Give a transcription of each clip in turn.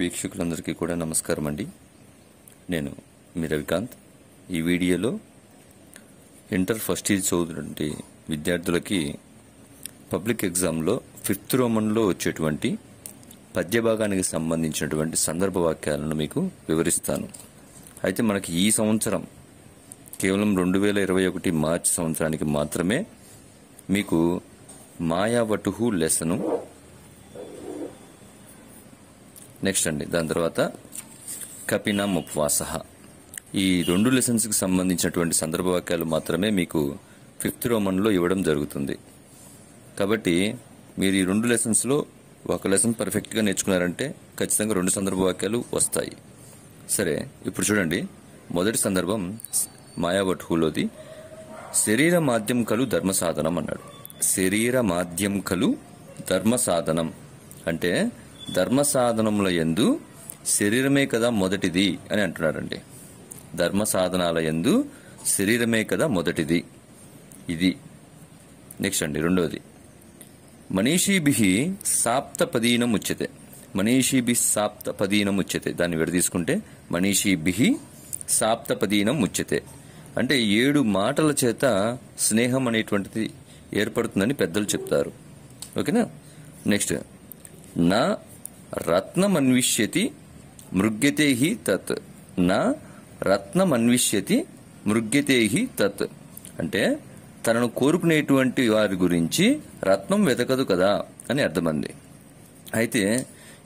వీక్షకులందరికీ కూడా నమస్కారం అండి నేను మీ రవికాంత్ ఈ వీడియోలో ఇంటర్ ఫస్ట్ ఇయర్ చదువుతున్నటువంటి విద్యార్థులకి పబ్లిక్ ఎగ్జామ్లో ఫిఫ్త్ రోమన్లో వచ్చేటువంటి పద్యభాగానికి సంబంధించినటువంటి సందర్భ వాక్యాలను మీకు వివరిస్తాను అయితే మనకి ఈ సంవత్సరం కేవలం రెండు వేల ఇరవై ఒకటి మార్చి సంవత్సరానికి మాత్రమే మీకు మాయావటుహు లెసను నెక్స్ట్ అండి దాని తర్వాత కపినా ఉపవాస ఈ రెండు లెసన్స్కి సంబంధించినటువంటి సందర్భ వాక్యాలు మాత్రమే మీకు ఫిఫ్త్ రోమన్లో ఇవ్వడం జరుగుతుంది కాబట్టి మీరు ఈ రెండు లెసన్స్లో ఒక లెసన్ పర్ఫెక్ట్గా నేర్చుకున్నారంటే ఖచ్చితంగా రెండు సందర్భ వాక్యాలు వస్తాయి సరే ఇప్పుడు చూడండి మొదటి సందర్భం మాయావటుహులోది శరీర మాధ్యం కలు ధర్మ సాధనం అన్నాడు శరీర మాధ్యం కలు ధర్మ సాధనం అంటే ధర్మ సాధనముల ఎందు శరీరమే కదా మొదటిది అని అంటున్నారండి ధర్మ సాధనాల ఎందు శరీరమే కదా మొదటిది ఇది నెక్స్ట్ అండి రెండవది మనీషీభి సాప్తపదీనం ఉచ్యతే మనీషీభి సాప్తపదీనం ఉచ్యతే దాన్ని విడదీసుకుంటే మనీషీభి సాప్తపదీనం ఉచ్యతే అంటే ఏడు మాటల చేత స్నేహం అనేటువంటిది ఏర్పడుతుందని పెద్దలు చెప్తారు ఓకేనా నెక్స్ట్ నా రత్నమన్విష్యతి మృగ్యతే హి తత్ నా రత్నమన్విష్యతి మృగ్యతే హి తత్ అంటే తనను కోరుకునేటువంటి వారి గురించి రత్నం వెతకదు కదా అని అర్థమంది అయితే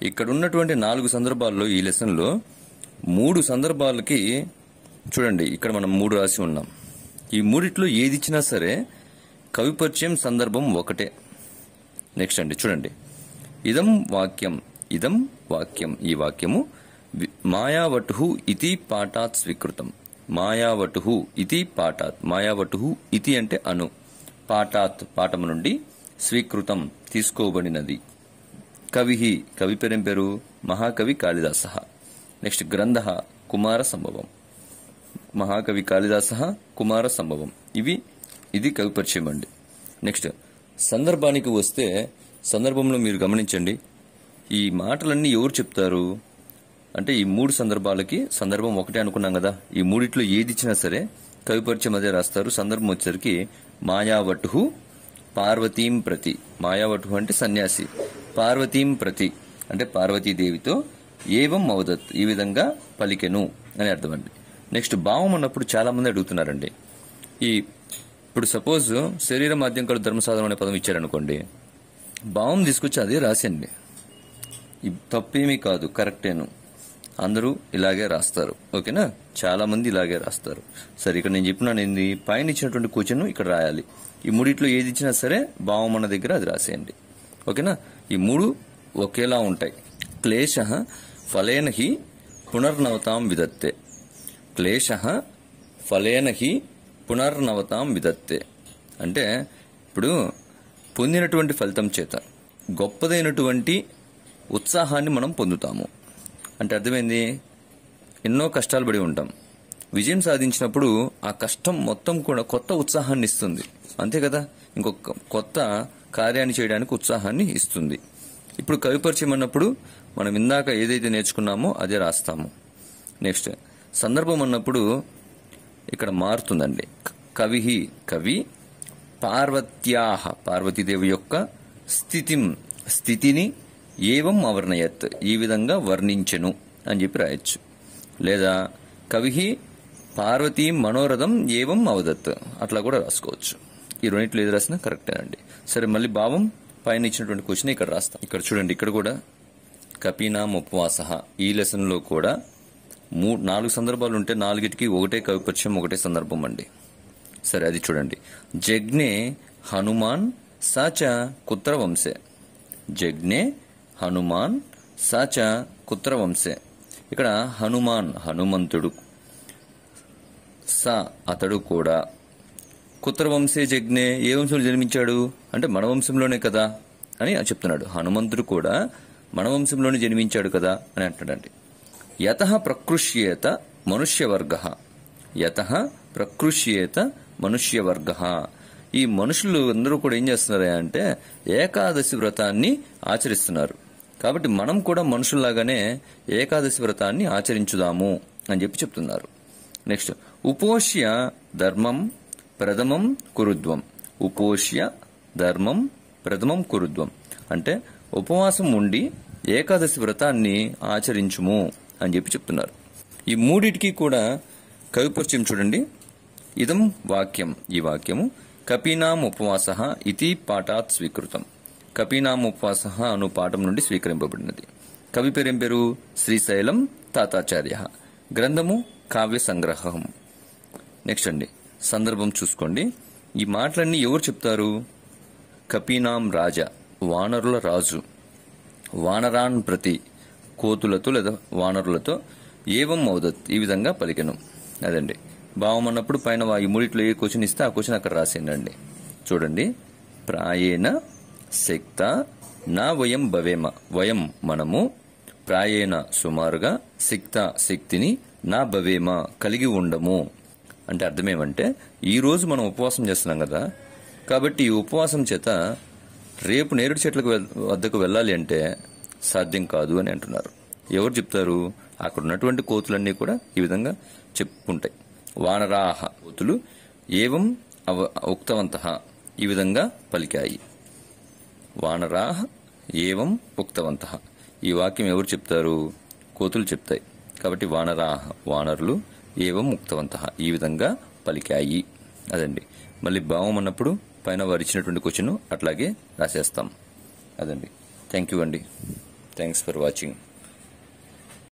ఇక్కడ ఉన్నటువంటి నాలుగు సందర్భాల్లో ఈ లెసన్లో మూడు సందర్భాలకి చూడండి ఇక్కడ మనం మూడు రాసి ఉన్నాం ఈ మూడిట్లో ఏది ఇచ్చినా సరే కవిపరిచయం సందర్భం ఒకటే నెక్స్ట్ అండి చూడండి ఇదం వాక్యం ఇదం వాక్యం ఈ వాక్యము మాయావటు ఇది పాఠాత్ స్వీకృతం మాయావటు ఇది పాఠాత్ మాయావటు ఇది అంటే అను పాఠాత్ పాఠము నుండి స్వీకృతం తీసుకోబడినది కవి కవి పేరేం పేరు మహాకవి కాళిదాస నెక్స్ట్ గ్రంథ కుమార సంభవం మహాకవి కాళిదాస కుమార సంభవం ఇవి ఇది కవి పరిచయం అండి నెక్స్ట్ సందర్భానికి వస్తే సందర్భంలో మీరు గమనించండి ఈ మాటలన్నీ ఎవరు చెప్తారు అంటే ఈ మూడు సందర్భాలకి సందర్భం ఒకటే అనుకున్నాం కదా ఈ మూడిట్లో ఏది ఇచ్చినా సరే కవిపరిచయం అదే రాస్తారు సందర్భం వచ్చేసరికి మాయావటు పార్వతీం ప్రతి మాయావటు అంటే సన్యాసి పార్వతీం ప్రతి అంటే పార్వతీదేవితో ఏవం అవదత్ ఈ విధంగా పలికెను అని అర్థం అండి నెక్స్ట్ భావం అన్నప్పుడు చాలా మంది అడుగుతున్నారండి ఈ ఇప్పుడు సపోజ్ శరీర మాధ్యంకాలు ధర్మ ధర్మసాధనం అనే పదం ఇచ్చారనుకోండి భావం తీసుకొచ్చి అదే రాసండి తప్పేమీ కాదు కరెక్టేను అందరూ ఇలాగే రాస్తారు ఓకేనా చాలా మంది ఇలాగే రాస్తారు సరే ఇక్కడ నేను చెప్పినాను ఏంది పైన ఇచ్చినటువంటి క్వశ్చన్ ఇక్కడ రాయాలి ఈ మూడిట్లో ఏది ఇచ్చినా సరే భావం దగ్గర అది రాసేయండి ఓకేనా ఈ మూడు ఒకేలా ఉంటాయి క్లేశ ఫలైన హి పునర్నవతాం విదత్తే క్లేశ ఫలైన హి పునర్నవతాం విదత్తే అంటే ఇప్పుడు పొందినటువంటి ఫలితం చేత గొప్పదైనటువంటి ఉత్సాహాన్ని మనం పొందుతాము అంటే అర్థమైంది ఎన్నో కష్టాలు పడి ఉంటాం విజయం సాధించినప్పుడు ఆ కష్టం మొత్తం కూడా కొత్త ఉత్సాహాన్ని ఇస్తుంది అంతే కదా ఇంకొక కొత్త కార్యాన్ని చేయడానికి ఉత్సాహాన్ని ఇస్తుంది ఇప్పుడు కవి పరిచయం అన్నప్పుడు మనం ఇందాక ఏదైతే నేర్చుకున్నామో అదే రాస్తాము నెక్స్ట్ సందర్భం అన్నప్పుడు ఇక్కడ మారుతుందండి కవి కవి పార్వత్యాహ పార్వతీదేవి యొక్క స్థితిం స్థితిని ఏవం అవర్ణయత్ ఈ విధంగా వర్ణించెను అని చెప్పి రాయొచ్చు లేదా కవి పార్వతీ మనోరథం ఏవం అవదత్ అట్లా కూడా రాసుకోవచ్చు ఈ రెండింటిలో ఏది రాసినా కరెక్టేనండి సరే మళ్ళీ భావం పైన ఇచ్చినటువంటి క్వశ్చన్ ఇక్కడ రాస్తాం ఇక్కడ చూడండి ఇక్కడ కూడా కపీనాం ఉపవాస ఈ లెసన్లో కూడా మూ నాలుగు సందర్భాలు ఉంటే నాలుగిటికి ఒకటే కవిపక్షం ఒకటే సందర్భం అండి సరే అది చూడండి జగ్నే హనుమాన్ సచ కుత్ర వంశే జగ్నే హనుమాన్ సచ కుత్రవంశే ఇక్కడ హనుమాన్ హనుమంతుడు స అతడు కూడా కుత్రవంశే జగ్నే ఏ వంశంలో జన్మించాడు అంటే మన వంశంలోనే కదా అని చెప్తున్నాడు హనుమంతుడు కూడా మన వంశంలోనే జన్మించాడు కదా అని అంటాడండి యత ప్రకృష్యేత మనుష్యవర్గ యత ప్రకృష్యేత మనుష్యవర్గ ఈ మనుషులు అందరూ కూడా ఏం చేస్తున్నారు అంటే ఏకాదశి వ్రతాన్ని ఆచరిస్తున్నారు కాబట్టి మనం కూడా మనుషుల్లాగానే ఏకాదశి వ్రతాన్ని ఆచరించుదాము అని చెప్పి చెప్తున్నారు నెక్స్ట్ ఉపోష్య ధర్మం ప్రథమం కురుద్వం ఉపోష్య ధర్మం ప్రథమం కురుద్వం అంటే ఉపవాసం ఉండి ఏకాదశి వ్రతాన్ని ఆచరించుము అని చెప్పి చెప్తున్నారు ఈ మూడిటికి కూడా కవిపరిచయం చూడండి ఇదం వాక్యం ఈ వాక్యము కపీనాం ఉపవాస ఇది పాఠాత్ స్వీకృతం కపినాముపాస అను పాఠం నుండి స్వీకరింపబడినది కవి పేరేం పేరు శ్రీశైలం తాతాచార్య గ్రంథము కావ్య సంగ్రహం నెక్స్ట్ అండి సందర్భం చూసుకోండి ఈ మాటలన్నీ ఎవరు చెప్తారు కపీనాం రాజా వానరుల రాజు వానరాన్ ప్రతి కోతులతో లేదా వానరులతో ఏవం మౌదత్ ఈ విధంగా పలికెను అదండి భావం అన్నప్పుడు పైన ఈ మూడిట్లో ఏ క్వశ్చన్ ఇస్తే ఆ క్వశ్చన్ అక్కడ రాసిందండి చూడండి ప్రాయేణ శక్త నా వయం భవేమ వయం మనము ప్రాయేణ సుమారుగా శక్త శక్తిని నా భవేమ కలిగి ఉండము అంటే అర్థమేమంటే ఈరోజు మనం ఉపవాసం చేస్తున్నాం కదా కాబట్టి ఈ ఉపవాసం చేత రేపు నేరుడు చెట్లకు వద్దకు వెళ్ళాలి అంటే సాధ్యం కాదు అని అంటున్నారు ఎవరు చెప్తారు అక్కడ ఉన్నటువంటి కోతులన్నీ కూడా ఈ విధంగా చెప్పుకుంటాయి వానరాహ కోతులు ఏవం అవ ఉక్తవంత ఈ విధంగా పలికాయి వానరా ఏవం ఉక్తవంత ఈ వాక్యం ఎవరు చెప్తారు కోతులు చెప్తాయి కాబట్టి వానరా వానరులు ఏవం ఉక్తవంత ఈ విధంగా పలికాయి అదండి మళ్ళీ భావం అన్నప్పుడు పైన వారు ఇచ్చినటువంటి క్వశ్చన్ అట్లాగే రాసేస్తాం అదండి థ్యాంక్ యూ అండి థ్యాంక్స్ ఫర్ వాచింగ్